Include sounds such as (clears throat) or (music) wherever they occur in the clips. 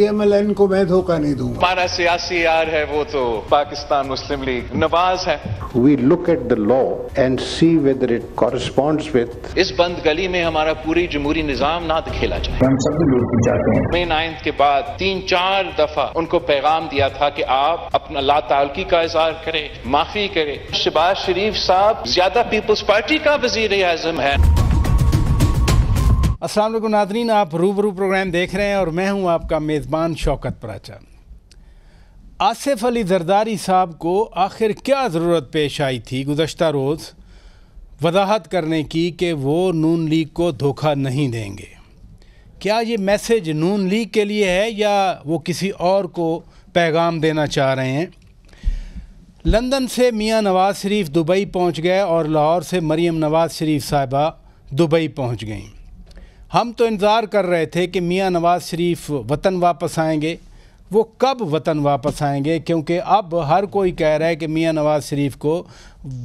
पीएमएलएन को मैं धोखा नहीं दूंगा हमारा सियासी यार है वो तो पाकिस्तान मुस्लिम लीग नवाज है we look at the law and see whether it correspond with इस बंद गली में हमारा पूरी जमहूरी निजाम ना खेला जाए हम सब चाहते हैं मई नाइन्थ के बाद तीन चार दफा उनको पैगाम दिया था कि आप अपना ला तालकी का इजहार करें माफी करें शबाज शरीफ साहब ज्यादा पीपल्स पार्टी का वजीर आजम है असलम नादरीन आप रूबरू प्रोग्राम देख रहे हैं और मैं हूं आपका मेज़बान शौकत प्राचा आसिफ अली जरदारी साहब को आखिर क्या ज़रूरत पेश आई थी गुज्त रोज़ वजाहत करने की कि वो नून लीग को धोखा नहीं देंगे क्या ये मैसेज नून लीग के लिए है या वो किसी और को पैगाम देना चाह रहे हैं लंदन से मियां नवाज़ शरीफ दुबई पहुंच गए और लाहौर से मरीम नवाज़ शरीफ साहिबा दुबई पहुंच गईं हम तो इंतज़ार कर रहे थे कि मियाँ नवाज़ शरीफ वतन वापस आएंगे वो कब वतन वापस आएंगे क्योंकि अब हर कोई कह रहा है कि मियाँ नवाज़ शरीफ को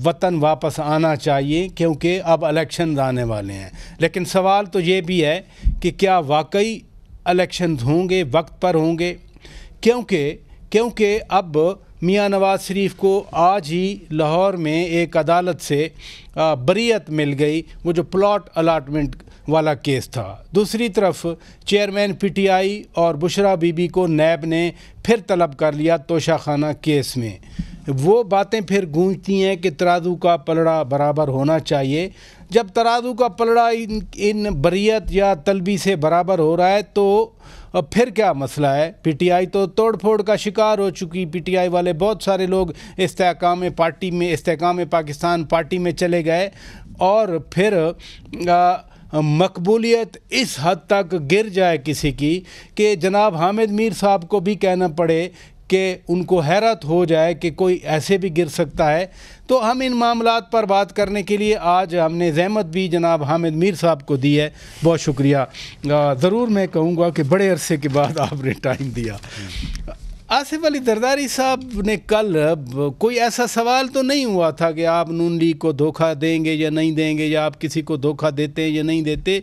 वतन वापस आना चाहिए क्योंकि अब इलेक्शन आने वाले हैं लेकिन सवाल तो ये भी है कि क्या वाकई इलेक्शन होंगे वक्त पर होंगे क्योंकि क्योंकि अब मियाँ नवाज़ शरीफ को आज ही लाहौर में एक अदालत से बरीयत मिल गई वो जो प्लॉट अलाटमेंट वाला केस था दूसरी तरफ चेयरमैन पीटीआई और बुशरा बीबी को नैब ने फिर तलब कर लिया तोशाखाना केस में वो बातें फिर गूंजती हैं कि तराजू का पलड़ा बराबर होना चाहिए जब तराजू का पलड़ा इन इन बरीत या तलबी से बराबर हो रहा है तो फिर क्या मसला है पीटीआई तो तोड़ फोड़ का शिकार हो चुकी पीटीआई वाले बहुत सारे लोग इस्तेकाम पार्टी में इस्तेकाम पाकिस्तान पार्टी में चले गए और फिर आ, मकबूलियत इस हद तक गिर जाए किसी की कि जनाब हामिद मीर साहब को भी कहना पड़े कि उनको हैरत हो जाए कि कोई ऐसे भी गिर सकता है तो हम इन मामला पर बात करने के लिए आज हमने जहमत भी जनाब हामिद मीर साहब को दी है बहुत शुक्रिया ज़रूर मैं कहूँगा कि बड़े अरसे के बाद आपने टाइम दिया आसिफ अली दरदारी साहब ने कल कोई ऐसा सवाल तो नहीं हुआ था कि आप नून लीग को धोखा देंगे या नहीं देंगे या आप किसी को धोखा देते हैं या नहीं देते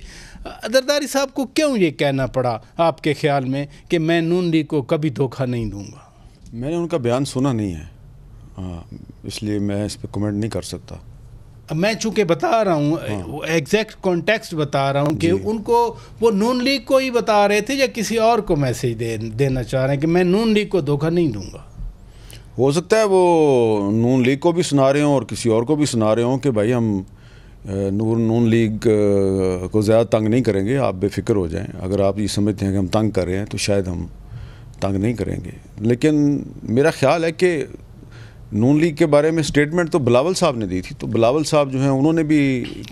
दरदारी साहब को क्यों ये कहना पड़ा आपके ख्याल में कि मैं नून लीग को कभी धोखा नहीं दूंगा मैंने उनका बयान सुना नहीं है हाँ, इसलिए मैं इस पर कमेंट नहीं कर सकता मैं चूंकि बता रहा हूँ एग्जैक्ट कॉन्टेक्स्ट बता रहा हूँ कि उनको वो नून लीग को ही बता रहे थे या किसी और को मैसेज दे देना चाह रहे हैं कि मैं नून लीग को धोखा नहीं दूंगा हो सकता है वो नून लीग को भी सुना रहे हों और किसी और को भी सुना रहे हों कि भाई हम नूर नून लीग को ज़्यादा तंग नहीं करेंगे आप बेफिक्र हो जाएं अगर आप ये समझते हैं कि हम तंग कर रहे हैं तो शायद हम तंग नहीं करेंगे लेकिन मेरा ख्याल है कि नून लीग के बारे में स्टेटमेंट तो बिलावल साहब ने दी थी तो बिलावल साहब जो हैं उन्होंने भी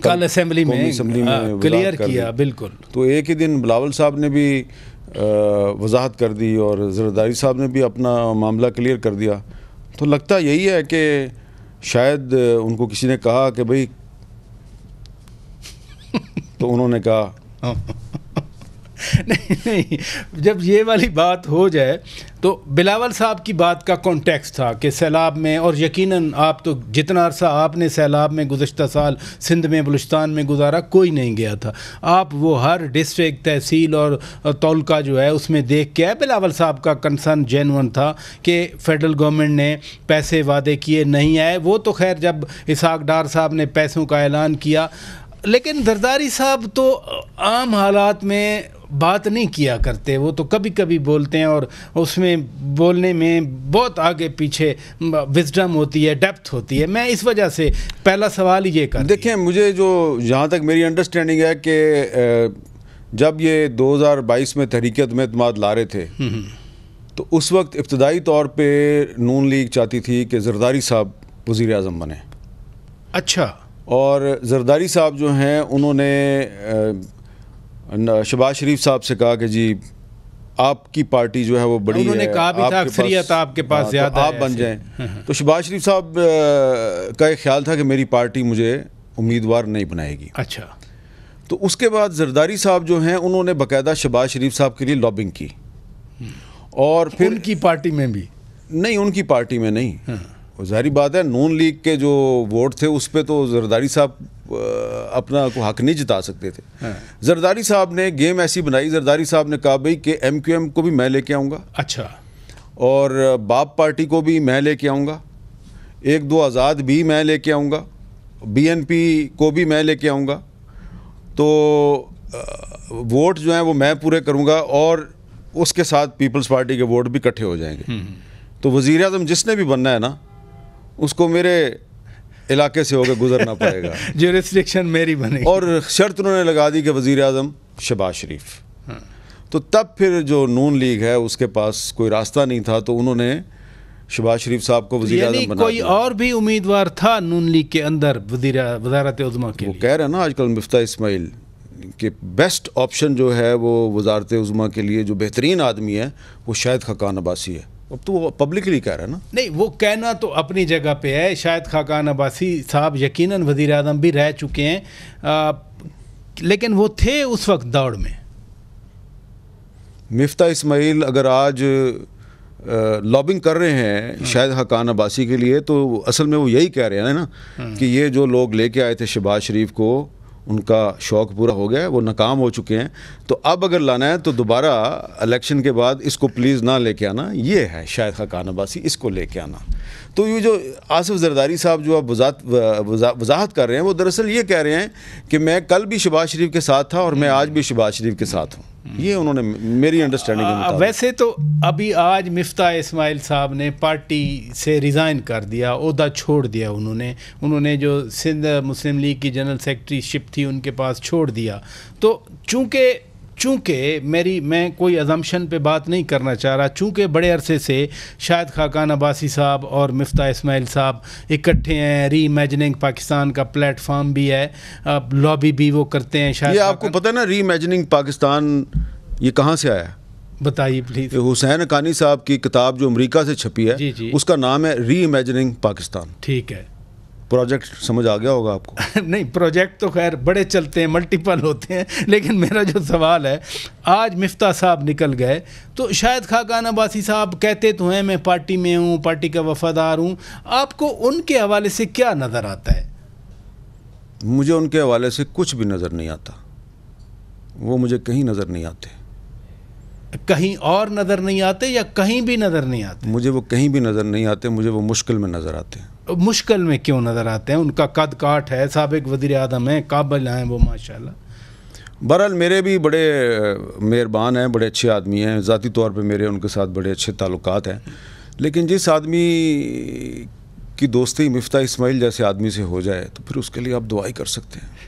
कल असेंबली में असेंबली में हाँ, क्लियर किया बिल्कुल तो एक ही दिन बिलावल साहब ने भी वजाहत कर दी और जरदारी साहब ने भी अपना मामला क्लियर कर दिया तो लगता यही है कि शायद उनको किसी ने कहा कि भाई तो उन्होंने कहा हाँ। नहीं नहीं जब ये वाली बात हो जाए तो बिलावल साहब की बात का कॉन्टेक्स था कि सैलाब में और यकीनन आप तो जितना अरसा आपने सैलाब में गुजशत साल सिंध में बलुचस्तान में गुजारा कोई नहीं गया था आप वो हर डिस्ट्रिक्ट तहसील और तोलका जो है उसमें देख के बिलावल साहब का कंसर्न जेनवन था कि फेडरल गवर्नमेंट ने पैसे वादे किए नहीं आए वो तो खैर जब इसहाक डार साहब ने पैसों का ऐलान किया लेकिन जरदारी साहब तो आम हालात में बात नहीं किया करते वो तो कभी कभी बोलते हैं और उसमें बोलने में बहुत आगे पीछे विजडम होती है डेप्थ होती है मैं इस वजह से पहला सवाल ये कर देखें मुझे जो जहाँ तक मेरी अंडरस्टैंडिंग है कि जब ये 2022 में तहरीकत में अतमाद ला रहे थे हम्म, हम्म। तो उस वक्त इब्तदाई तौर पे नून लीग चाहती थी कि जरदारी साहब वज़ी अजम बने अच्छा और जरदारी साहब जो हैं उन्होंने शबाज शरीफ साहब से कहा कि जी आपकी पार्टी जो है वो बड़ी उन्होंने है, कहा भी था अक्सरियत आपके पास ज़्यादा हाँ, तो आप बन जाएं (laughs) हाँ। तो शबाज शरीफ साहब का एक ख्याल था कि मेरी पार्टी मुझे उम्मीदवार नहीं बनाएगी अच्छा तो उसके बाद जरदारी साहब जो हैं उन्होंने बाकायदा शबाज शरीफ साहब के लिए लॉबिंग की हम्म। और फिर उनकी पार्टी में भी नहीं उनकी पार्टी में नहीं हाँ। और जारी बात है नून लीग के जो वोट थे उस पर तो जरदारी साहब अपना को हक नहीं जिता सकते थे हाँ। जरदारी साहब ने गेम ऐसी बनाई जरदारी साहब ने कहा भाई कि एम क्यू एम को भी मैं लेके आऊँगा अच्छा और बाप पार्टी को भी मैं लेके आऊँगा एक दो आज़ाद भी मैं लेके आऊँगा बीएनपी को भी मैं लेके आऊँगा तो वोट जो हैं वो मैं पूरे करूँगा और उसके साथ पीपल्स पार्टी के वोट भी इकट्ठे हो जाएंगे हम्म। तो वज़ी अजम जिसने भी बनना है ना उसको मेरे इलाके से होकर गुजरना पड़ेगा जो (laughs) रिस्ट्रिक्शन मेरी बने और शर्त उन्होंने लगा दी कि वज़ी अजम शबाज शरीफ हाँ। तो तब फिर जो नून लीग है उसके पास कोई रास्ता नहीं था तो उन्होंने शबाज शरीफ साहब को वजी अजम बना कोई और भी उम्मीदवार था नून लीग के अंदर वजारत उजमा के वो कह रहे हैं ना आजकल मुफ्ता इसमाइल के बेस्ट ऑप्शन जो है वो वजारत उजमा के लिए जो बेहतरीन आदमी है वो शायद खकान अबासी है अब तो वो पब्लिकली कह रहा है ना नहीं वो कहना तो अपनी जगह पे है शायद खाकान अब्बासी साहब यकीनन वज़ी अजम भी रह चुके हैं लेकिन वो थे उस वक्त दौड़ में मिफ्ता इस्माइल अगर आज लॉबिंग कर रहे हैं हाँ। शायद हकान अब्बासी के लिए तो असल में वो यही कह रहे हैं ना हाँ। कि ये जो लोग लेके आए थे शहबाज शरीफ को उनका शौक़ पूरा हो गया है वो नाकाम हो चुके हैं तो अब अगर लाना है तो दोबारा इलेक्शन के बाद इसको प्लीज़ ना लेके आना ये है शायद खाकानबासी अब्बासी इसको लेके आना तो ये जो आसिफ जरदारी साहब जो आप वजात वजाहत कर रहे हैं वो दरअसल ये कह रहे हैं कि मैं कल भी शबाज शरीफ के साथ था और मैं आज भी शबाज शरीफ के साथ हूँ ये उन्होंने मेरी अंडरस्टैंडिंग वैसे तो अभी आज मिफ्ता इस्माइल साहब ने पार्टी से रिज़ाइन कर दिया अहदा छोड़ दिया उन्होंने उन्होंने जो सिंध मुस्लिम लीग की जनरल सेक्रेटरीशिप थी उनके पास छोड़ दिया तो चूँकि चूँकि मेरी मैं कोई अजम्पन पे बात नहीं करना चाह रहा चूँकि बड़े अरसे से शायद खाकान अब्बासी साहब और मफ्ता इसमाइल साहब इकट्ठे हैं री इमेजनिंग पाकिस्तान का प्लेटफॉर्म भी है अब लॉबी भी वो करते हैं शायद ये आपको पता है ना री इमेजनिंग पाकिस्तान ये कहाँ से आया बताइए प्लीज हुसैन कानी साहब की किताब जो अमरीका से छपी है जी जी उसका नाम है री इमेजनिंग पाकिस्तान ठीक है प्रोजेक्ट समझ आ गया होगा आपको (laughs) नहीं प्रोजेक्ट तो खैर बड़े चलते हैं मल्टीपल होते हैं लेकिन मेरा जो सवाल है आज मिफ्ता साहब निकल गए तो शायद खाकान अब्बासी साहब कहते तो हैं मैं पार्टी में हूँ पार्टी का वफादार हूँ आपको उनके हवाले से क्या नज़र आता है मुझे उनके हवाले से कुछ भी नज़र नहीं आता वो मुझे कहीं नज़र नहीं आते कहीं और नज़र नहीं आते या कहीं भी नज़र नहीं आते मुझे वो कहीं भी नज़र नहीं आते मुझे वो मुश्किल में नज़र आते हैं मुश्किल में क्यों नज़र आते हैं उनका कद काट है सबक वज़ी अदम हैं काबिल हैं वो माशाल्लाह बहरहाल मेरे भी बड़े मेहरबान हैं बड़े अच्छे आदमी हैं ज़ाती तौर पे मेरे उनके साथ बड़े अच्छे ताल्लुक हैं लेकिन जिस आदमी की दोस्ती मफ्ता इसमाइल जैसे आदमी से हो जाए तो फिर उसके लिए आप दुआई कर सकते हैं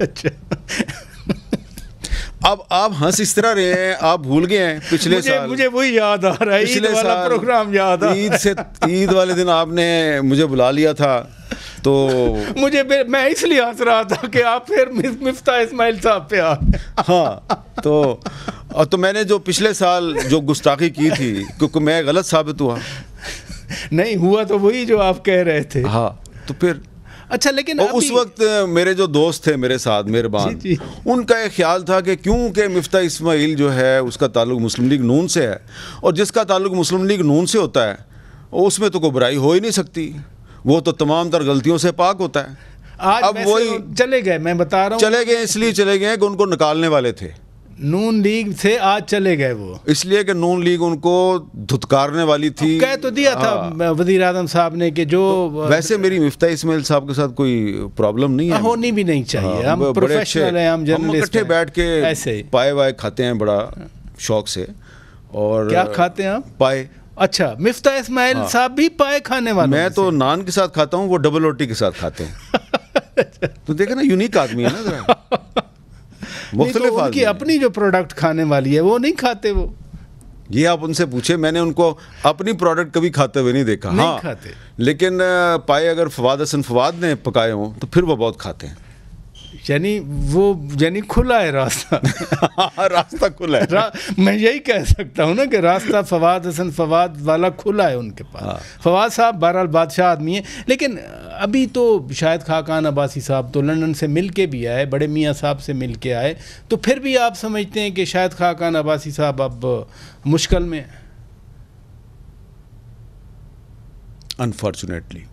(laughs) अच्छा अब आप हंस इस तरह रहे हैं आप भूल गए हैं पिछले मुझे, साल मुझे वही याद आ रहा है ईद वाला प्रोग्राम याद आ ईद से ईद वाले दिन आपने मुझे बुला लिया था तो मुझे मैं इसलिए हंस रहा था कि आप फिर मिफ्ता इस्माइल साहब पे आ हाँ तो और तो मैंने जो पिछले साल जो गुस्ताखी की थी क्योंकि मैं गलत साबित हुआ नहीं हुआ तो वही जो आप कह रहे थे हाँ तो फिर अच्छा लेकिन और उस वक्त मेरे जो दोस्त थे मेरे साथ मेहरबान उनका एक ख्याल था कि क्योंकि मिफ्ता इसमाइल जो है उसका ताल्लुक मुस्लिम लीग नून से है और जिसका ताल्लुक मुस्लिम लीग नून से होता है उसमें तो कोई बुराई हो ही नहीं सकती वो तो तमाम तर गलतियों से पाक होता है आज अब वही चले गए मैं बता रहा हूँ चले गए इसलिए चले गए कि उनको निकालने वाले थे नून लीग से आज चले गए वो इसलिए कि नून लीग उनको धुतकारने वाली थी कह तो दिया था हाँ। वजीर आजम साहब ने कि जो तो वैसे मेरी मिफ्ता इसमाइल साहब के साथ कोई प्रॉब्लम नहीं है हाँ, होनी भी नहीं चाहिए हाँ, हम प्रोफेशनल हैं हम जर्नलिस्ट इकट्ठे बैठ के ऐसे पाए वाए खाते हैं बड़ा शौक से और क्या खाते हैं आप पाए अच्छा मिफ्ता इसमाइल हाँ। साहब भी पाए खाने वाले मैं तो नान के साथ खाता हूँ वो डबल रोटी के साथ खाते हैं (laughs) तो देखे ना यूनिक आदमी है ना (laughs) तो मुख्तलिफ तो उनकी अपनी जो प्रोडक्ट खाने वाली है वो नहीं खाते वो ये आप उनसे पूछे मैंने उनको अपनी प्रोडक्ट कभी खाते हुए नहीं देखा नहीं हाँ खाते लेकिन पाए अगर फवाद हसन फवाद ने पकाए हों तो फिर वो बहुत खाते हैं यानी वो यानी खुला है रास्ता हाँ, रास्ता खुला है रा, मैं यही कह सकता हूँ ना कि रास्ता फवाद हसन फवाद वाला खुला है उनके पास हाँ। फवाद साहब बहरहाल बादशाह आदमी है लेकिन अभी तो शायद खाकान अब्बासी साहब तो लंदन से मिल के भी आए बड़े मियाँ साहब से मिल के आए तो फिर भी आप समझते हैं कि शायद खाकान अब्बासी साहब अब मुश्किल में अनफॉर्चुनेटली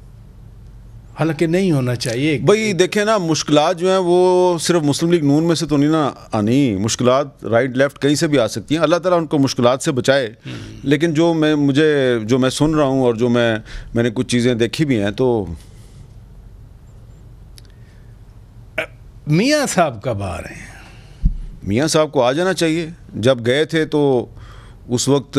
हालांकि नहीं होना चाहिए भाई देखे ना मुश्किल जो हैं वो सिर्फ मुस्लिम लीग नून में से तो नहीं ना आनी मुश्किल राइट लेफ्ट कहीं से भी आ सकती हैं अल्लाह ताला उनको मुश्किल से बचाए हम्म। लेकिन जो मैं मुझे जो मैं सुन रहा हूँ और जो मैं मैंने कुछ चीज़ें देखी भी हैं तो मियाँ साहब कब आ रहे हैं मियाँ साहब को आ जाना चाहिए जब गए थे तो उस वक्त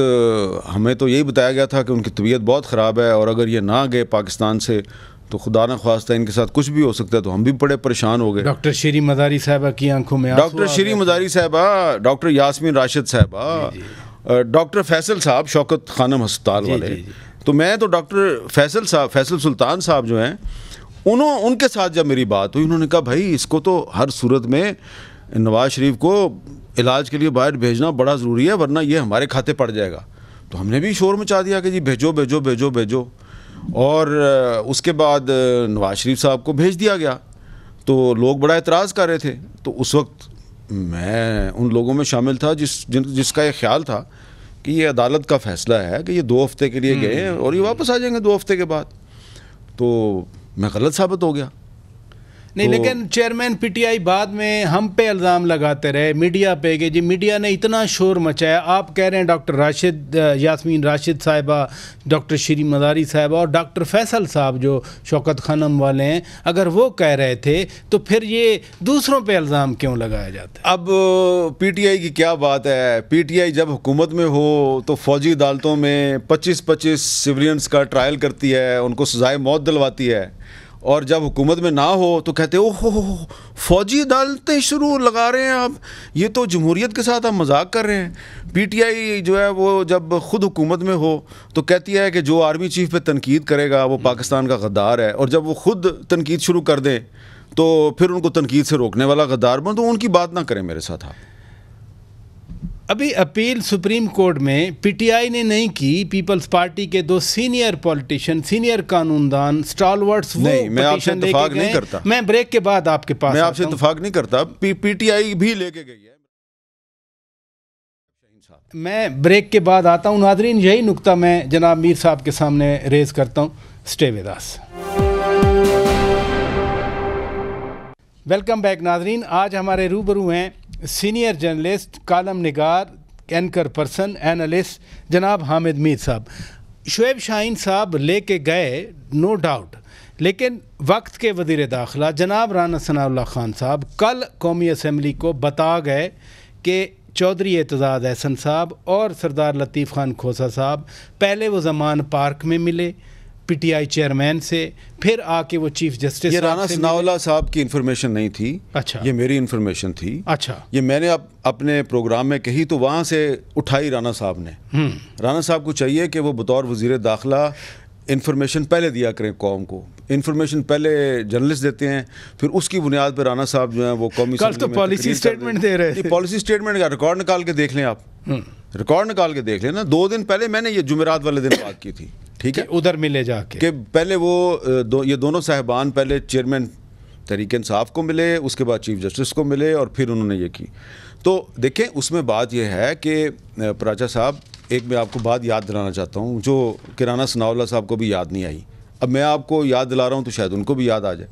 हमें तो यही बताया गया था कि उनकी तबीयत बहुत ख़राब है और अगर ये ना गए पाकिस्तान से तो खुदा न खास्ता इनके साथ कुछ भी हो सकता है तो हम भी बड़े परेशान हो गए डॉक्टर श्री मदारी साहबा की आंखों में डॉक्टर श्री मदारी साहबा डॉक्टर यासमिन राशिद साहबा डॉक्टर फैसल साहब शौकत खानम हस्पताल वाले तो मैं तो डॉक्टर फैसल साहब फैसल सुल्तान साहब जो हैं उन्होंने उनके साथ जब मेरी बात हुई उन्होंने कहा भाई इसको तो हर सूरत में नवाज शरीफ को इलाज के लिए बाहर भेजना बड़ा ज़रूरी है वरना ये हमारे खाते पड़ जाएगा तो हमने भी शोर मचा दिया कि जी भेजो भेजो भेजो भेजो और उसके बाद नवाज शरीफ साहब को भेज दिया गया तो लोग बड़ा एतराज़ कर रहे थे तो उस वक्त मैं उन लोगों में शामिल था जिस जिन जिसका ये ख्याल था कि ये अदालत का फैसला है कि ये दो हफ्ते के लिए गए हम्म। और ये वापस आ जाएंगे दो हफ्ते के बाद तो मैं गलत साबित हो गया नहीं तो लेकिन चेयरमैन पीटीआई बाद में हम पे इल्ज़ाम लगाते रहे मीडिया पे कि जी मीडिया ने इतना शोर मचाया आप कह रहे हैं डॉक्टर राशिद यासमीन राशिद साहिबा डॉक्टर श्री मदारी साहिबा और डॉक्टर फैसल साहब जो शौकत खानम वाले हैं अगर वो कह रहे थे तो फिर ये दूसरों पर इल्ज़ाम क्यों लगाया जाता अब पी टी आई की क्या बात है पी टी आई जब हुकूमत में हो तो फौजी अदालतों में पच्चीस पच्चीस सिविलियंस का ट्रायल करती है उनको सजाए मौत दिलवाती है और जब हुकूमत में ना हो तो कहते ओह हो फौजी अदालतें शुरू लगा रहे हैं आप ये तो जमहूरीत के साथ आप मजाक कर रहे हैं पीटीआई जो है वो जब ख़ुद हुकूमत में हो तो कहती है कि जो आर्मी चीफ पे तनकीद करेगा वो पाकिस्तान का गद्दार है और जब वो ख़ुद तनकीद शुरू कर दें तो फिर उनको तनकीद से रोकने वाला गद्दार बन तो उनकी बात ना करें मेरे साथ आप अभी अपील सुप्रीम कोर्ट में पीटीआई ने नहीं की पीपल्स पार्टी के दो सीनियर पॉलिटिशियन सीनियर कानूनदान स्टॉलवर्ड्स नहीं मैं आपसे इतफाक नहीं करता मैं ब्रेक के बाद आपके पास मैं आपसे इतफाक नहीं करता पीटीआई भी लेके गई है मैं ब्रेक के बाद आता हूँ नादरीन यही नुकता मैं जनाब मीर साहब के सामने रेज करता हूँ स्टे विदास वेलकम बैक नाजरीन आज हमारे रूबरू हैं सीनियर जर्नलिस्ट कालम निगार एंकर पर्सन एनालिस्ट जनाब हामिद मीर साहब शुएब शाहीन साहब लेके गए नो डाउट लेकिन वक्त के वजीर दाखिला जनाब राना सना खान साहब कल कौमी असम्बली को बता गए कि चौधरी एतजाज़ एहसन साहब और सरदार लतीफ़ खान खोसा साहब पहले वो जमान पार्क में मिले पीटीआई चेयरमैन से फिर आके वो चीफ जस्टिस ये राणा सनावला साहब की इन्फॉर्मेशन नहीं थी अच्छा ये मेरी इन्फॉर्मेशन थी अच्छा ये मैंने अप, अपने प्रोग्राम में कही तो वहाँ से उठाई राणा साहब ने हम्म। राणा साहब को चाहिए कि वो बतौर वजीर दाखिला इन्फॉर्मेशन पहले दिया करें कौम को इन्फॉर्मेशन पहले जर्नलिस्ट देते हैं फिर उसकी बुनियाद पर राना साहब जो है वो कौमी कल तो पॉलिसी स्टेटमेंट दे रहे हैं पॉलिसी स्टेटमेंट का रिकॉर्ड निकाल के देख लें आप हम्म। रिकॉर्ड निकाल के देख लेना दो दिन पहले मैंने ये जुमेरात वाले दिन बात की थी ठीक है उधर मिले जाके कि पहले वो दो ये दोनों साहबान पहले चेयरमैन तरीके इंसाफ को मिले उसके बाद चीफ जस्टिस को मिले और फिर उन्होंने ये की तो देखें उसमें बात यह है कि प्राचा साहब एक मैं आपको बात याद दिलाना चाहता हूँ जो किराना सनावला साहब को भी याद नहीं आई अब मैं आपको याद दिला रहा हूँ तो शायद उनको भी याद आ जाए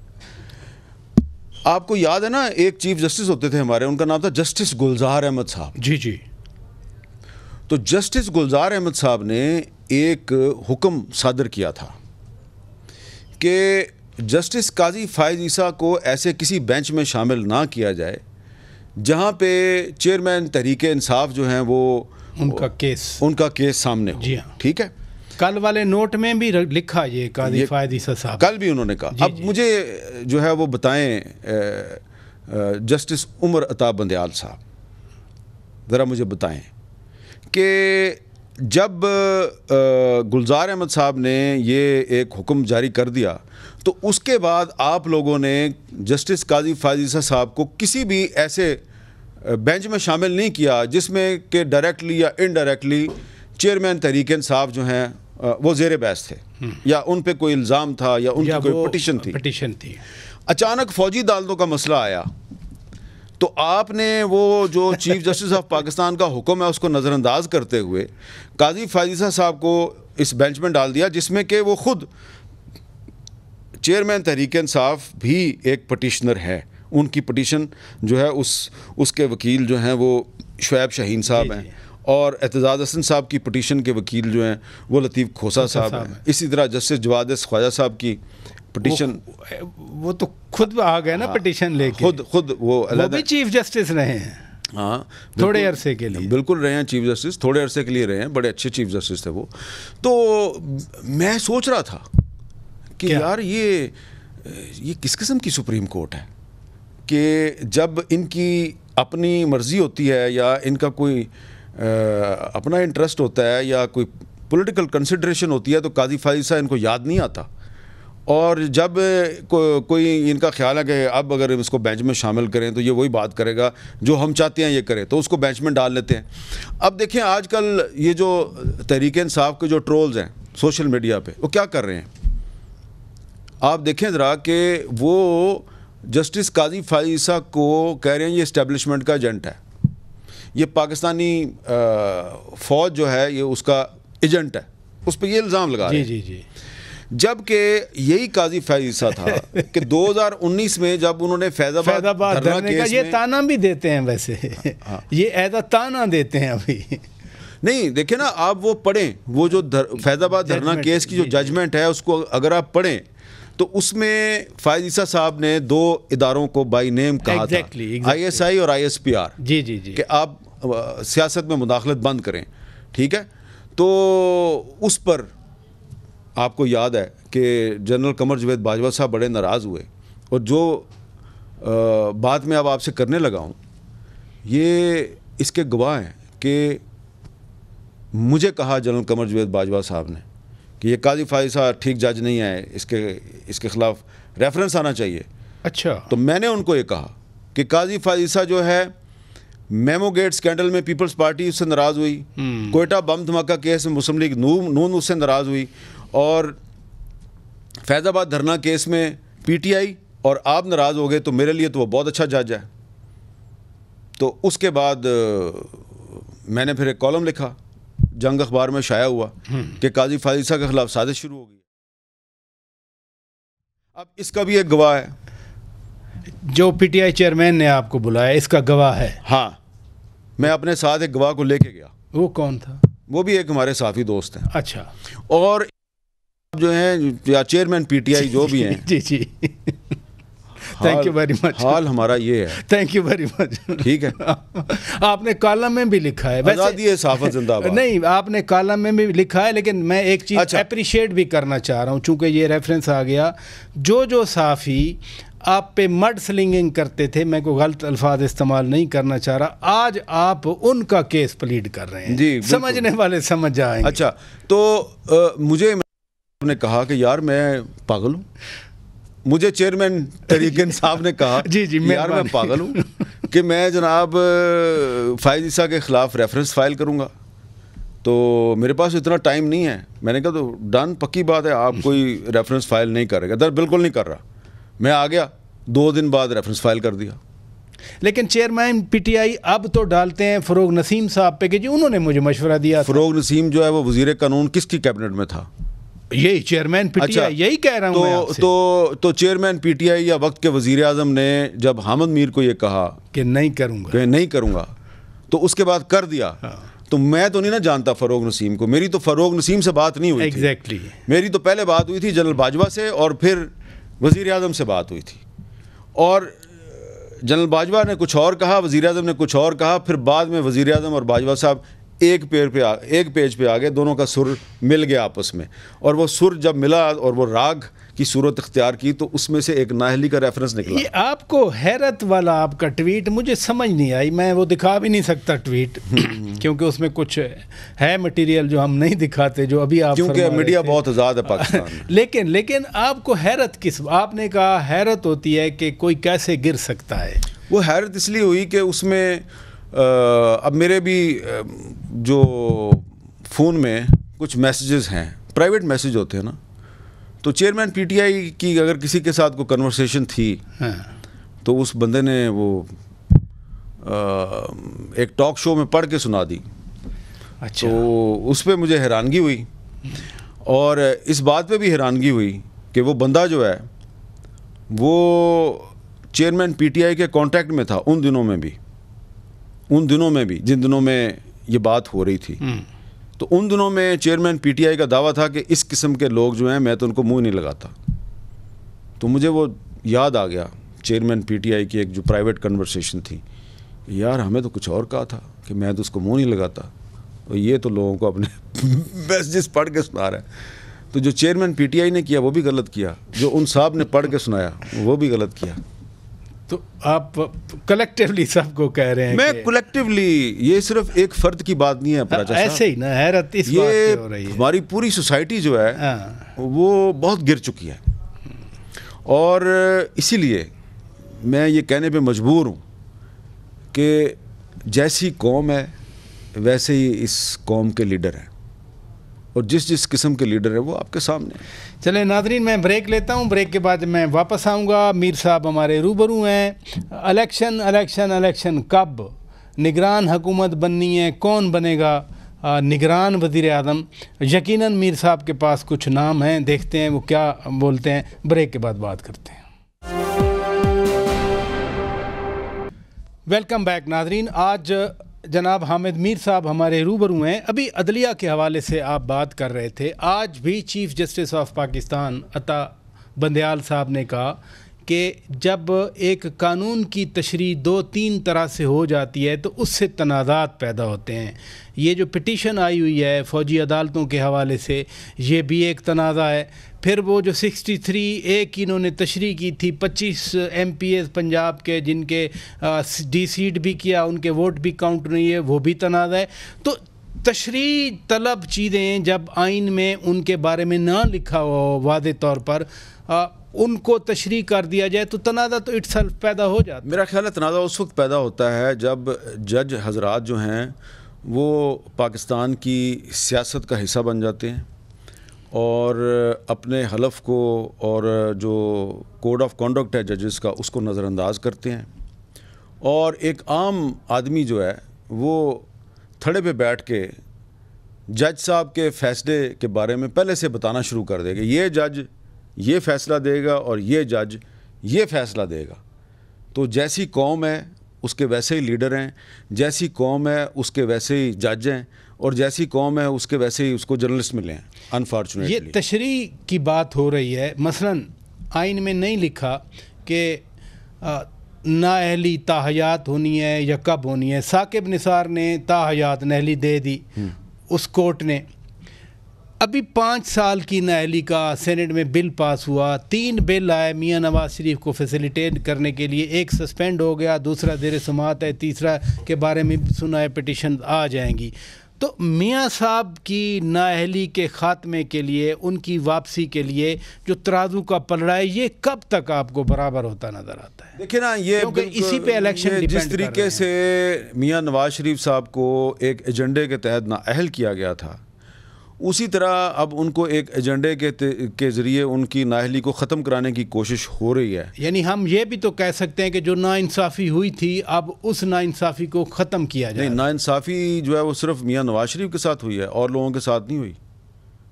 आपको याद है ना एक चीफ जस्टिस होते थे हमारे उनका नाम था जस्टिस गुलजार अहमद साहब जी जी तो जस्टिस गुलजार अहमद साहब ने एक हुक्म सादर किया था कि जस्टिस काजी फ़ायज ईसा को ऐसे किसी बेंच में शामिल ना किया जाए जहाँ पे चेयरमैन तहरीक इंसाफ जो हैं वो उनका केस उनका केस सामने हो जी हाँ ठीक है कल वाले नोट में भी लिखा ये काजी फ़ायद ईसा साहब कल भी उन्होंने कहा अब जी। मुझे जो है वो बताएं जस्टिस उमर अताब बंदयाल साहब ज़रा मुझे बताएं कि जब गुलजार अहमद साहब ने ये एक हुक्म जारी कर दिया तो उसके बाद आप लोगों ने जस्टिस काजी फाजिसा साहब को किसी भी ऐसे बेंच में शामिल नहीं किया जिसमें कि डायरेक्टली या इनडायरेक्टली चेयरमैन तहरीक साहब जो हैं वो जेर बहस थे हम्म। या उन पर कोई इल्ज़ाम था या उनकी या कोई पटिशन थी पटिशन थी अचानक फ़ौजी अदालतों का मसला आया तो आपने वो जो चीफ जस्टिस ऑफ पाकिस्तान का हुक्म है उसको नज़रअंदाज करते हुए काजी फाजिसा साहब को इस बेंच में डाल दिया जिसमें कि वो ख़ुद चेयरमैन तहरीक इंसाफ भी एक पटिशनर है उनकी पटिशन जो है उस उसके वकील जो हैं वो शुैब शहीन साहब हैं और एतजाज़ हसन साहब की पटिशन के वकील जो हैं वो लतीफ़ खोसा साहब हैं इसी तरह जस्टिस जवाद ख्वाजा साहब की पटिशन वो, वो तो खुद आ गए ना पटिशन हाँ। लेके खुद खुद वो अलग भी चीफ जस्टिस रहे हैं हाँ थोड़े अरसे के लिए बिल्कुल रहे हैं चीफ जस्टिस थोड़े अरसे के लिए रहे हैं बड़े अच्छे चीफ जस्टिस थे वो तो मैं सोच रहा था कि क्या? यार ये ये किस किस्म की सुप्रीम कोर्ट है कि जब इनकी अपनी मर्जी होती है या इनका कोई आ, अपना इंटरेस्ट होता है या कोई पॉलिटिकल कंसिड्रेशन होती है तो काजी फाइजा इनको याद नहीं आता और जब को, कोई इनका ख्याल है कि अब अगर इसको बेंच में शामिल करें तो ये वही बात करेगा जो हम चाहते हैं ये करे तो उसको बेंच में डाल लेते हैं अब देखें आजकल ये जो तहरीक साफ़ के जो ट्रोल्स हैं सोशल मीडिया पे वो क्या कर रहे हैं आप देखें ज़रा कि वो जस्टिस काजी फाइसा को कह रहे हैं ये इस्टेबलिशमेंट का एजेंट है ये पाकिस्तानी फ़ौज जो है ये उसका एजेंट है उस पर ये इल्ज़ाम लगा जी, रहे हैं जी जी जबकि यही काजी फैजा था (laughs) कि 2019 में जब उन्होंने फैजाबाद फैजाबाद का ये ताना भी देते हैं वैसे हाँ। ये ऐसा ताना देते हैं अभी नहीं देखिए ना आप वो पढ़ें वो जो दर, फैजाबाद धरना केस की जो जजमेंट है उसको अगर आप पढ़ें तो उसमें फायद साहब ने दो इदारों को बाई नेम कहा exactly, exactly. एस आई और आर जी जी जी कि आप सियासत में मुदाखलत बंद करें ठीक है तो उस पर आपको याद है कि जनरल कमर जवेद बाजवा साहब बड़े नाराज़ हुए और जो आ, बात मैं अब आपसे करने लगा हूँ ये इसके गवाह हैं कि मुझे कहा जनरल कमर जवेद बाजवा साहब ने कि ये काजी फाइज साहब ठीक जज नहीं आए इसके इसके ख़िलाफ़ रेफरेंस आना चाहिए अच्छा तो मैंने उनको ये कहा कि काजी फाइसा जो है मेमोगेट स्कैंडल में पीपल्स पार्टी उससे नाराज़ हुई हम्म। कोयटा बम धमाका केस में मुस्लिम लीग नून उससे नाराज़ हुई और फैज़ाबाद धरना केस में पीटीआई और आप नाराज़ हो गए तो मेरे लिए तो वो बहुत अच्छा जज है तो उसके बाद मैंने फिर एक कॉलम लिखा जंग अखबार में शाया हुआ हम्म। कि काजी फाजिशा के खिलाफ साजिश शुरू हो गई अब इसका भी एक गवाह है जो पीटीआई चेयरमैन ने आपको बुलाया इसका गवाह है हाँ मैं अपने साथ एक गवाह को लेके गया वो कौन था वो भी एक हमारे साथी दोस्त हैं अच्छा और जो हैं या चेयरमैन पीटीआई जो भी हैं जी जी थैंक यू वेरी मच हाल हमारा ये है थैंक यू वेरी मच ठीक है आपने कॉलम में भी लिखा है वैसे साफ़ जिंदाबाद नहीं आपने कॉलम में भी लिखा है लेकिन मैं एक चीज़ अच्छा। अप्रिशिएट भी करना चाह रहा हूँ चूंकि ये रेफरेंस आ गया जो जो साफ़ी आप पे मर्ड स्लिंगिंग करते थे मैं कोई गलत अल्फाज इस्तेमाल नहीं करना चाह रहा आज आप उनका केस प्लीड कर रहे हैं जी समझने वाले समझ जाएंगे अच्छा तो मुझे ने कहा कि यार मैं पागल हूँ मुझे चेयरमैन तरीकन (laughs) साहब ने कहा जी जी मैं यार मैं पागल हूँ (laughs) कि मैं जनाब फायद ईसा के ख़िलाफ़ रेफरेंस फाइल करूँगा तो मेरे पास इतना टाइम नहीं है मैंने कहा तो डन पक्की बात है आप कोई रेफरेंस (laughs) फाइल नहीं करेगा दर बिल्कुल नहीं कर रहा मैं आ गया दो दिन बाद रेफरेंस फाइल कर दिया लेकिन चेयरमैन पीटीआई अब तो डालते हैं फ़रोग नसीम साहब पे कि जी उन्होंने मुझे मशवरा दिया फ़रोग नसीम जो है वो वजीर कानून किसकी कैबिनेट में था यही चेयरमैन अच्छा, यही कह रहा हूँ तो, तो तो तो चेयरमैन पीटीआई या वक्त के वजीर आजम ने जब हामिद मीर को ये कहा कि नहीं करूंगा नहीं करूंगा तो उसके बाद कर दिया हाँ। तो मैं तो नहीं ना जानता फरोग नसीम को मेरी तो फरोग नसीम से बात नहीं हुई एग्जैक्टली exactly. मेरी तो पहले बात हुई थी जनरल बाजवा से और फिर वजीर अजम से बात हुई थी और जनरल बाजवा ने कुछ और कहा वज़ी अजम ने कुछ और कहा फिर बाद में वज़ी अजम और बाजवा साहब एक पेड़ पे आ एक पेज पे आ गए दोनों का सुर मिल गया आपस में और वो सुर जब मिला और वो राग की सूरत अख्तियार की तो उसमें से एक नाहली का रेफरेंस निकला ये आपको हैरत वाला आपका ट्वीट मुझे समझ नहीं आई मैं वो दिखा भी नहीं सकता ट्वीट हम्म। क्योंकि उसमें कुछ है मटेरियल जो हम नहीं दिखाते जो अभी आप क्योंकि मीडिया बहुत आज़ाद है पाकिस्तान (laughs) लेकिन लेकिन आपको हैरत किस आपने कहा हैरत होती है कि कोई कैसे गिर सकता है वो हैरत इसलिए हुई कि उसमें अब मेरे भी जो फ़ोन में कुछ मैसेजेस हैं प्राइवेट मैसेज होते हैं ना तो चेयरमैन पीटीआई की अगर किसी के साथ कोई कन्वर्सेशन थी हाँ। तो उस बंदे ने वो आ, एक टॉक शो में पढ़ के सुना दी अच्छा तो उस पर मुझे हैरानगी हुई और इस बात पे भी हैरानगी हुई कि वो बंदा जो है वो चेयरमैन पीटीआई के कांटेक्ट में था उन दिनों में भी उन दिनों में भी जिन दिनों में ये बात हो रही थी हम्म। तो उन दिनों में चेयरमैन पीटीआई का दावा था कि इस किस्म के लोग जो हैं मैं तो उनको मुंह नहीं लगाता तो मुझे वो याद आ गया चेयरमैन पीटीआई की एक जो प्राइवेट कन्वर्सेशन थी यार हमें तो कुछ और कहा था कि मैं तो उसको मुँह नहीं लगाता और तो ये तो लोगों को अपने (laughs) जिस पढ़ के सुना रहा है तो जो चेयरमैन पीटीआई ने किया वो भी गलत किया जो उन साहब ने पढ़ के सुनाया वो भी गलत किया तो आप कलेक्टिवली सबको कह रहे हैं मैं कलेक्टिवली ये सिर्फ एक फर्द की बात नहीं है आ, हाँ, ऐसे ही ना हैरत इस ये बात हो रही है हमारी पूरी सोसाइटी जो है आ, हाँ। वो बहुत गिर चुकी है और इसीलिए मैं ये कहने पे मजबूर हूँ कि जैसी कौम है वैसे ही इस कौम के लीडर हैं और जिस जिस किस्म के लीडर है वो आपके सामने चले नाजरीन मैं ब्रेक लेता हूँ ब्रेक के बाद मैं वापस आऊँगा मीर साहब हमारे रूबरू हैं अलेक्शन अलेक्शन अलेक्शन कब निगरान हुकूमत बननी है कौन बनेगा निगरान वज़ी अजम यकीन मीर साहब के पास कुछ नाम हैं देखते हैं वो क्या बोलते हैं ब्रेक के बाद बात करते हैं वेलकम बैक नाजरीन आज जनाब हामिद मीर साहब हमारे रूबरू हैं अभी अदलिया के हवाले से आप बात कर रहे थे आज भी चीफ जस्टिस ऑफ पाकिस्तान अता बंदयाल साहब ने कहा कि जब एक कानून की तशरी दो तीन तरह से हो जाती है तो उससे तनाज़ात पैदा होते हैं ये जो पटिशन आई हुई है फ़ौजी अदालतों के हवाले से ये भी एक तनाज़ा है फिर वो जो 63 ए की इन्होंने तशरी की थी 25 एम पंजाब के जिनके डी सीट भी किया उनके वोट भी काउंट नहीं है वो भी तनाज़ा है तो तशरी तलब चीज़ें जब आइन में उनके बारे में ना लिखा हो वाद तौर पर आ, उनको तशरी कर दिया जाए तो तनाज़ा तो इट्स पैदा हो जाता मेरा ख्याल है तनाज़ा उस वक्त पैदा होता है जब जज हजरात जो हैं वो पाकिस्तान की सियासत का हिस्सा बन जाते हैं और अपने हलफ को और जो कोड ऑफ कंडक्ट है जजेस का उसको नज़रअंदाज करते हैं और एक आम आदमी जो है वो थड़े पे बैठ के जज साहब के फैसले के बारे में पहले से बताना शुरू कर देगा ये जज ये फ़ैसला देगा और ये जज ये फ़ैसला देगा तो जैसी कौम है उसके वैसे ही लीडर हैं जैसी कौम है उसके वैसे ही जज हैं और जैसी कौम है उसके वैसे ही उसको जर्नलिस्ट मिले हैं अनफॉर्चुनेट ये तशरी की बात हो रही है मसलन आइन में नहीं लिखा कि नाअहली ताहयात होनी है या कब होनी है साकिब निसार ने ताहयात नहली दे दी हम्म। उस कोर्ट ने अभी पाँच साल की नाहली का सेनेट में बिल पास हुआ तीन बिल आए मियां नवाज शरीफ को फैसिलिटेट करने के लिए एक सस्पेंड हो गया दूसरा जेर समात है तीसरा के बारे में सुना है पटिशन आ जाएंगी तो मियाँ साहब की नाहली के ख़ात्मे के लिए उनकी वापसी के लिए जो तराजू का पलड़ा है ये कब तक आपको बराबर होता नज़र आता है देखिए ना ये इसी पे इलेक्शन जिस तरीके से मियाँ नवाज शरीफ साहब को एक एजेंडे के तहत नाअल किया गया था उसी तरह अब उनको एक एजेंडे के के ज़रिए उनकी नाहली को ख़त्म कराने की कोशिश हो रही है यानी हम ये भी तो कह सकते हैं कि जो नासाफ़ी हुई थी अब उस नासाफी को ख़त्म किया जाए नहीं नासाफ़ी जो है वो सिर्फ मियाँ नवाज शरीफ के साथ हुई है और लोगों के साथ नहीं हुई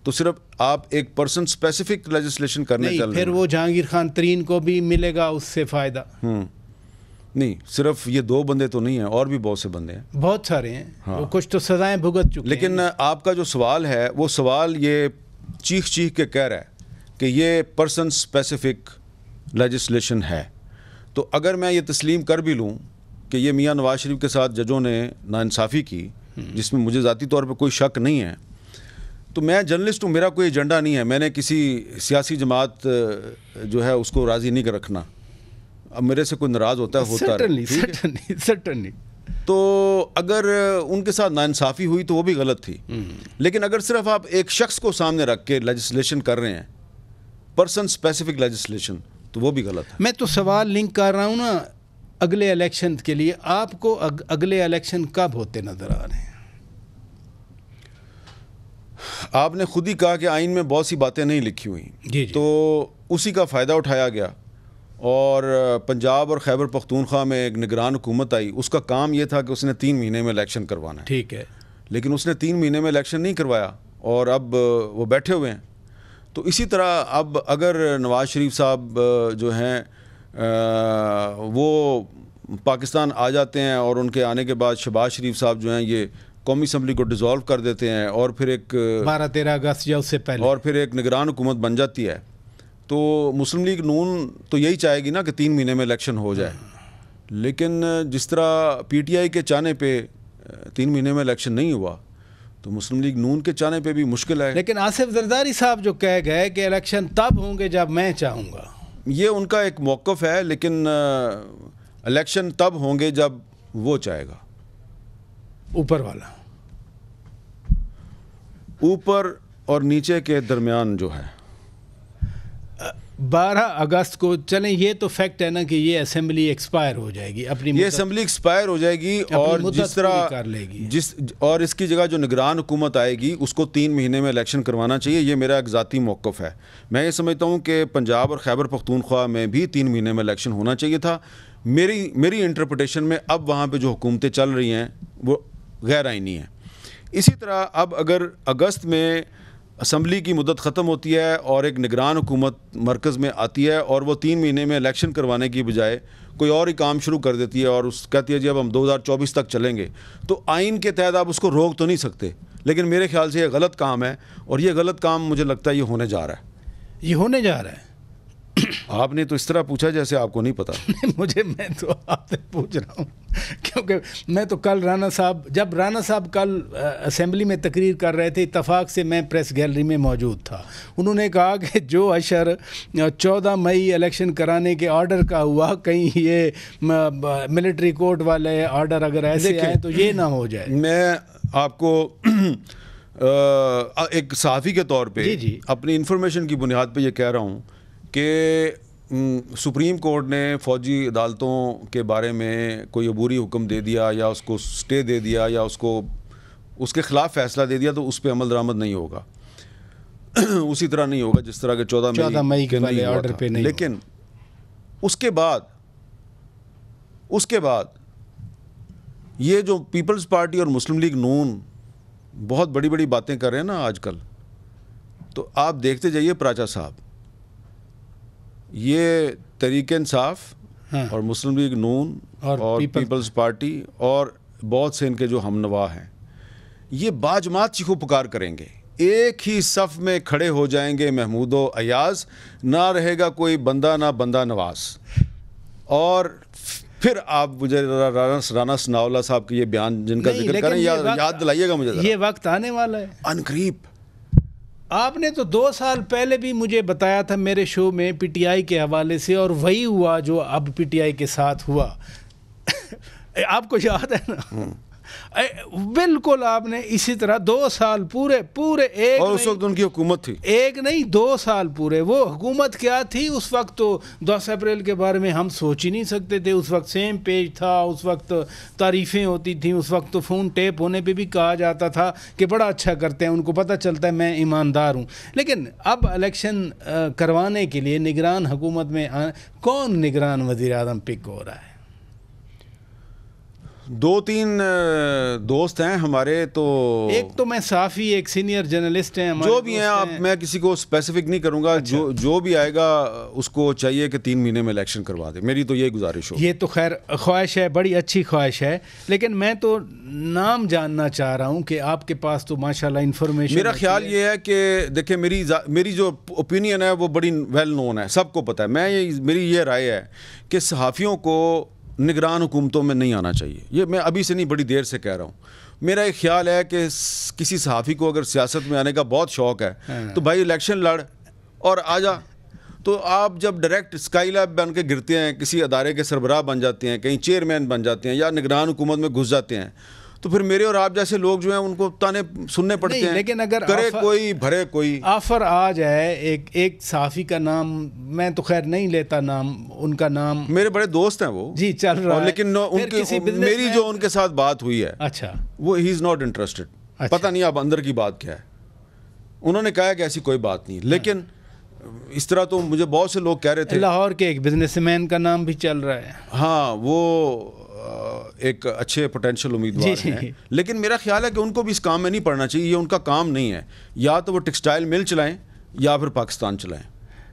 तो सिर्फ आप एक पर्सन स्पेसिफिक लेजिस्लेशन करने चल फिर वो जहांगीर खान तरीन को भी मिलेगा उससे फ़ायदा हम्म। नहीं सिर्फ ये दो बंदे तो नहीं हैं और भी बहुत से बंदे हैं बहुत सारे हैं हाँ। वो कुछ तो सजाएं भुगत चुके लेकिन हैं। आपका जो सवाल है वो सवाल ये चीख चीख के कह रहा है कि ये पर्सन स्पेसिफिक लेजिस्लेशन है तो अगर मैं ये तस्लीम कर भी लूँ कि ये मियाँ नवाज शरीफ के साथ जजों ने नाानसाफ़ी की हम्म। जिसमें मुझे ज़ाती तौर पर कोई शक नहीं है तो मैं जर्नलिस्ट हूँ मेरा कोई एजेंडा नहीं है मैंने किसी सियासी जमात जो है उसको राज़ी नहीं कर रखना अब मेरे से कोई नाराज़ होता है होता certainly, है certainly, (laughs) certainly. तो अगर उनके साथ नाइंसाफ़ी हुई तो वो भी गलत थी हम्म। लेकिन अगर सिर्फ आप एक शख्स को सामने रख के लेजिस्लेशन कर रहे हैं पर्सन स्पेसिफिक लेजिस्लेशन तो वो भी गलत है मैं तो सवाल लिंक कर रहा हूँ ना अगले इलेक्शन के लिए आपको अग, अगले इलेक्शन कब होते नज़र आ रहे हैं आपने खुद ही कहा कि आइन में बहुत सी बातें नहीं लिखी हुई जी जी। तो उसी का फ़ायदा उठाया गया और पंजाब और खैबर पख्तूनख्वा में एक निगरान हुकूमत आई उसका काम यह था कि उसने तीन महीने में इलेक्शन करवाना है ठीक है लेकिन उसने तीन महीने में इलेक्शन नहीं करवाया और अब वो बैठे हुए हैं तो इसी तरह अब अगर नवाज़ शरीफ साहब जो हैं वो पाकिस्तान आ जाते हैं और उनके आने के बाद शबाज शरीफ साहब जो हैं ये कौमी असम्बली को डिज़ोल्व कर देते हैं और फिर एक बारह तेरह अगस्त या उससे पहले और फिर एक निगरान हुकूमत बन जाती है तो मुस्लिम लीग नून तो यही चाहेगी ना कि तीन महीने में इलेक्शन हो जाए लेकिन जिस तरह पीटीआई के चाने पे तीन महीने में इलेक्शन नहीं हुआ तो मुस्लिम लीग नून के चाने पे भी मुश्किल है लेकिन आसिफ जरदारी साहब जो कह गए कि इलेक्शन तब होंगे जब मैं चाहूँगा ये उनका एक मौक़ है लेकिन इलेक्शन तब होंगे जब वो चाहेगा ऊपर वाला ऊपर और नीचे के दरमियान जो है 12 अगस्त को चले ये तो फैक्ट है ना कि ये असेंबली एक्सपायर हो जाएगी अपनी ये असेंबली एक्सपायर हो जाएगी और जिस तरह कर लेगी जिस और इसकी जगह जो निगरान हुकूमत आएगी उसको तीन महीने में इलेक्शन करवाना चाहिए ये मेरा एक ज़ाती मौक़ है मैं ये समझता हूँ कि पंजाब और खैबर पख्तूनख्वा में भी तीन महीने में इलेक्शन होना चाहिए था मेरी मेरी इंटरप्रटेशन में अब वहाँ पर जो हुकूमतें चल रही हैं वो गैर आइनी हैं इसी तरह अब अगर अगस्त में असम्बली की मदद ख़त्म होती है और एक निगरान हुकूमत मरकज़ में आती है और वह तीन महीने में इलेक्शन करवाने की बजाय कोई और ही काम शुरू कर देती है और उस कहती है जी अब हम 2024 तक चलेंगे तो आइन के तहत आप उसको रोक तो नहीं सकते लेकिन मेरे ख्याल से ये गलत काम है और ये गलत काम मुझे लगता है ये होने जा रहा है ये होने जा रहा है (clears throat) आपने तो इस तरह पूछा जैसे आपको नहीं पता (laughs) मुझे मैं तो आपसे पूछ रहा हूँ क्योंकि मैं तो कल राना साहब जब राना साहब कल असेंबली में तकरीर कर रहे थे इतफाक़ से मैं प्रेस गैलरी में मौजूद था उन्होंने कहा कि जो अशर 14 मई इलेक्शन कराने के ऑर्डर का हुआ कहीं ये मिलिट्री कोर्ट वाले ऑर्डर अगर ऐसे आए तो ये ना हो जाए (clears throat) मैं आपको (clears throat) एक सहाफ़ी के तौर पर जी अपनी इन्फॉर्मेशन की बुनियाद पर यह कह रहा हूँ कि सुप्रीम कोर्ट ने फौजी अदालतों के बारे में कोई अबूरी हुक्म दे दिया या उसको स्टे दे दिया या उसको उसके ख़िलाफ़ फैसला दे दिया तो उस पर अमल दरामद नहीं होगा (clears throat) उसी तरह नहीं होगा जिस तरह के चौदह चौदह मई के ऑर्डर पे नहीं लेकिन उसके बाद उसके बाद ये जो पीपल्स पार्टी और मुस्लिम लीग नून बहुत बड़ी बड़ी बातें कर रहे हैं ना आजकल तो आप देखते जाइए प्राचा साहब ये तरीक इंसाफ हाँ। और मुस्लिम लीग नून और, और पीपल... पीपल्स पार्टी और बहुत से इनके जो हमनवा हैं ये बाजमात चीखो पुकार करेंगे एक ही सफ में खड़े हो जाएंगे महमूद अयाज ना रहेगा कोई बंदा ना बंदा नवाज और फिर आप मुझे राना, राना सनावला साहब के ये बयान जिनका जिक्र करें या, याद दिलाइएगा मुझे ये वक्त आने वाला है अनकरीब आपने तो दो साल पहले भी मुझे बताया था मेरे शो में पीटीआई के हवाले से और वही हुआ जो अब पीटीआई के साथ हुआ (laughs) आपको याद है ना हम्म। बिल्कुल आपने इसी तरह दो साल पूरे पूरे एक और उस वक्त उनकी हुकूमत थी एक नहीं दो साल पूरे वो हुकूमत क्या थी उस वक्त तो दस अप्रैल के बारे में हम सोच ही नहीं सकते थे उस वक्त सेम पेज था उस वक्त तारीफ़ें होती थी उस वक्त तो फ़ोन टेप होने पर भी कहा जाता था कि बड़ा अच्छा करते हैं उनको पता चलता है मैं ईमानदार हूँ लेकिन अब इलेक्शन करवाने के लिए निगरान हुकूमत में कौन निगरान वजीर अजम पिक हो रहा है दो तीन दोस्त हैं हमारे तो एक तो मैं साफ़ी एक सीनियर जर्नलिस्ट हैं जो भी हैं आप मैं किसी को स्पेसिफिक नहीं करूंगा अच्छा। जो जो भी आएगा उसको चाहिए कि तीन महीने में इलेक्शन करवा दे मेरी तो ये गुजारिश हो ये तो खैर ख्वाहिश है बड़ी अच्छी ख्वाहिश है लेकिन मैं तो नाम जानना चाह रहा हूँ कि आपके पास तो माशा इन्फॉर्मेशन मेरा ख्याल ये है कि देखिये मेरी मेरी जो ओपिनियन है वो बड़ी वेल नोन है सबको पता है मैं ये मेरी ये राय है कि सहाफ़ियों को निगरान हुकूमतों में नहीं आना चाहिए ये मैं अभी से नहीं बड़ी देर से कह रहा हूँ मेरा एक ख्याल है कि किसी सहाफ़ी को अगर सियासत में आने का बहुत शौक है हाँ। तो भाई इलेक्शन लड़ और आ जा तो आप जब डायरेक्ट स्काई लैब बन के गिरते हैं किसी अदारे के सरबराह बन जाते हैं कहीं चेयरमैन बन जाते हैं या निगरान हुकूमत में घुस जाते हैं तो फिर मेरे और आप जैसे लोग जो हैं उनको ताने सुनने पड़ते हैं लेकिन अगर करे आफर, कोई भरे कोई आफर आ जाए एक एक साफी का नाम मैं तो खैर नहीं लेता नाम उनका नाम मेरे बड़े दोस्त हैं वो जी चल रहा है लेकिन उनके मेरी जो उनके साथ बात हुई है अच्छा वो ही इज़ नॉट इंटरेस्टेड पता नहीं आप अंदर की बात क्या है उन्होंने कहा कि ऐसी कोई बात नहीं लेकिन इस तरह तो मुझे बहुत से लोग कह रहे थे लाहौर के एक बिजनेसमैन का नाम भी चल रहा है हाँ वो एक अच्छे पोटेंशियल उम्मीदवार हैं लेकिन मेरा ख्याल है कि उनको भी इस काम में नहीं पड़ना चाहिए ये उनका काम नहीं है या तो वो टेक्सटाइल मिल चलाएं या फिर पाकिस्तान चलाएं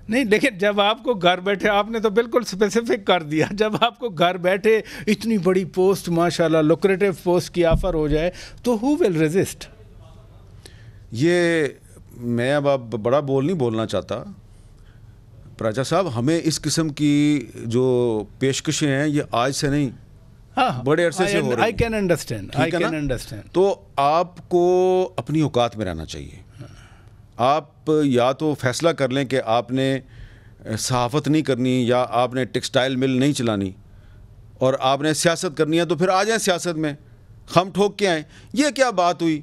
नहीं लेकिन जब आपको घर बैठे आपने तो बिल्कुल स्पेसिफिक कर दिया जब आपको घर बैठे इतनी बड़ी पोस्ट माशाल्लाह लुक्रेटिव पोस्ट की ऑफ़र हो जाए तो हु विल रेजिस्ट ये मैं अब अब बड़ा बोल नहीं बोलना चाहता प्राचा साहब हमें इस किस्म की जो पेशकशें हैं ये आज से नहीं हाँ, हाँ, बड़े अरसे से हो रही आई तो आपको अपनी औकात में रहना चाहिए आप या तो फैसला कर लें कि आपने सहाफत नहीं करनी या आपने टेक्सटाइल मिल नहीं चलानी और आपने सियासत करनी है तो फिर आ जाएं सियासत में हम ठोक के आएँ ये क्या बात हुई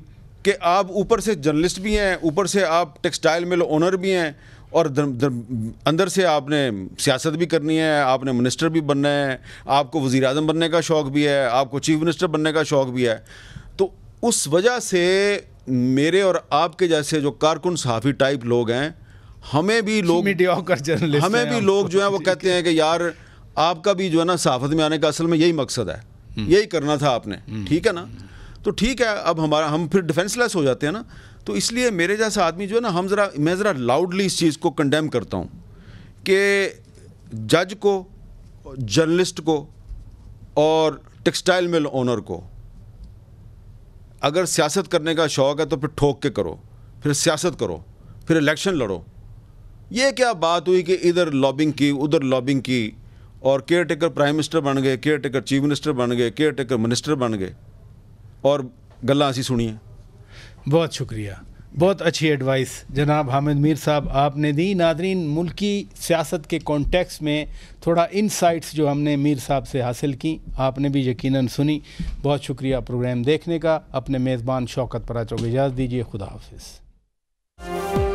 कि आप ऊपर से जर्नलिस्ट भी हैं ऊपर से आप टेक्सटाइल मिल ओनर भी हैं और दर, दर, अंदर से आपने सियासत भी करनी है आपने मिनिस्टर भी बनना है आपको वज़ी अजम बनने का शौक़ भी है आपको चीफ मिनिस्टर बनने का शौक़ भी है तो उस वजह से मेरे और आपके जैसे जो कारकुन सहाफ़ी टाइप लोग हैं हमें भी लोग हमें भी लोग जो हैं वो (laughs) कहते हैं कि यार आपका भी जो है ना सहाफत में आने का असल में यही मकसद है हम्म। यही करना था आपने हम्म। ठीक है ना तो ठीक है अब हमारा हम फिर डिफेंसलेस हो जाते हैं ना तो इसलिए मेरे जैसा आदमी जो है ना हम ज़रा मैं ज़रा लाउडली इस चीज़ को कंडेम करता हूँ कि जज को जर्नलिस्ट को और टेक्सटाइल मिल ओनर को अगर सियासत करने का शौक़ है तो फिर ठोक के करो फिर सियासत करो फिर इलेक्शन लड़ो ये क्या बात हुई कि इधर लॉबिंग की उधर लॉबिंग की और केयर टेकर प्राइम मिनिस्टर बन गए केयर टेकर चीफ मिनिस्टर बन गए केयर टेकर मिनिस्टर बन गए और गल्ला ऐसी सुनिए बहुत शुक्रिया बहुत अच्छी एडवाइस जनाब हामिद मीर साहब आपने दी नादरीन मुल्की सियासत के कॉन्टेक्स में थोड़ा इनसाइट्स जो हमने मीर साहब से हासिल की आपने भी यकीनन सुनी बहुत शुक्रिया प्रोग्राम देखने का अपने मेज़बान शौकत परा को इजाज़ दीजिए खुदा हाफिज़